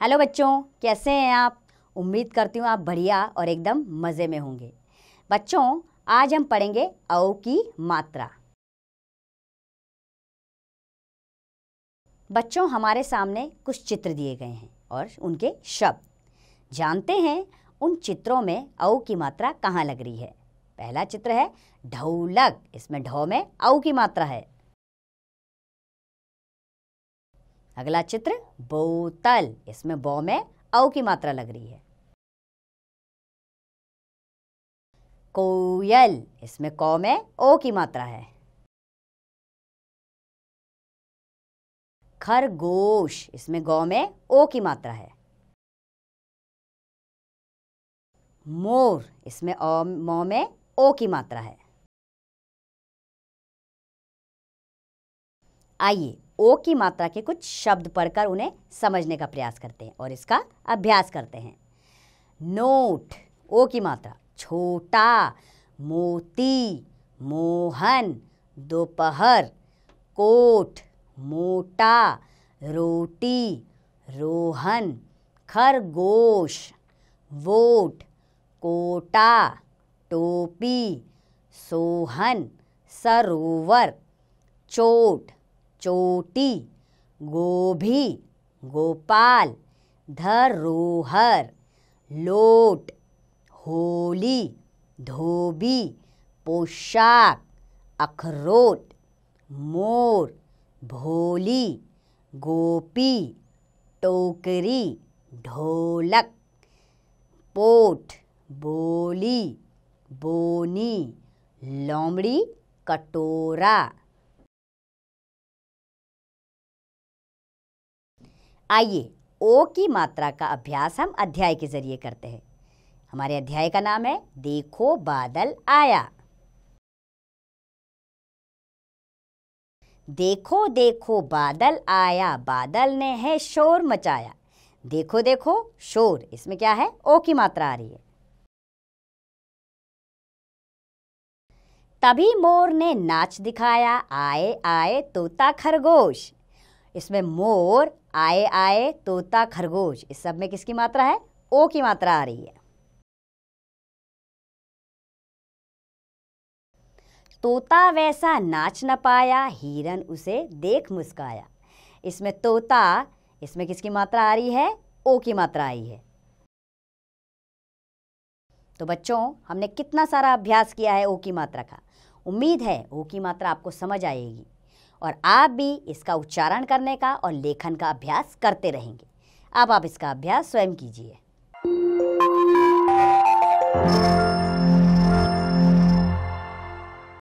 hello बच्चों कैसे हैं आप उम्मीद करती हूँ आप बढ़िया और एकदम मज़े में होंगे बच्चों आज हम पढ़ेंगे औ की मात्रा बच्चों हमारे सामने कुछ चित्र दिए गए हैं और उनके शब्द जानते हैं उन चित्रों में औ की मात्रा कहाँ लग रही है पहला चित्र है ढोलक इसमें ढो में औ की मात्रा है अगला चित्र बोतल इसमें बो में औ की मात्रा लग रही है कोयल इसमें कौ में ओ की मात्रा है खरगोश इसमें गौ में ओ की मात्रा है मोर इसमें ओ मो में ओ की मात्रा है आइए ओ की मात्रा के कुछ शब्द पढ़कर उन्हें समझने का प्रयास करते हैं और इसका अभ्यास करते हैं नोट ओ की मात्रा छोटा मोती मोहन दोपहर कोट मोटा रोटी रोहन खरगोश वोट कोटा टोपी सोहन सरोवर चोट चोटी गोभी गोपाल धरोहर लोट होली धोबी पोशाक अखरोट मोर भोली गोपी टोकरी ढोलक पोट बोली बोनी लोमड़ी कटोरा आइए ओ की मात्रा का अभ्यास हम अध्याय के जरिए करते हैं हमारे अध्याय का नाम है देखो बादल आया देखो देखो बादल आया बादल ने है शोर मचाया देखो देखो शोर इसमें क्या है ओ की मात्रा आ रही है तभी मोर ने नाच दिखाया आए आए तोता खरगोश इसमें मोर आए आए तोता खरगोश इस सब में किसकी मात्रा है ओ की मात्रा आ रही है तोता वैसा नाच न पाया हिरन उसे देख मुस्काया इसमें तोता इसमें किसकी मात्रा आ रही है ओ की मात्रा आई है तो बच्चों हमने कितना सारा अभ्यास किया है ओ की मात्रा का उम्मीद है ओ की मात्रा आपको समझ आएगी और आप भी इसका उच्चारण करने का और लेखन का अभ्यास करते रहेंगे अब आप इसका अभ्यास स्वयं कीजिए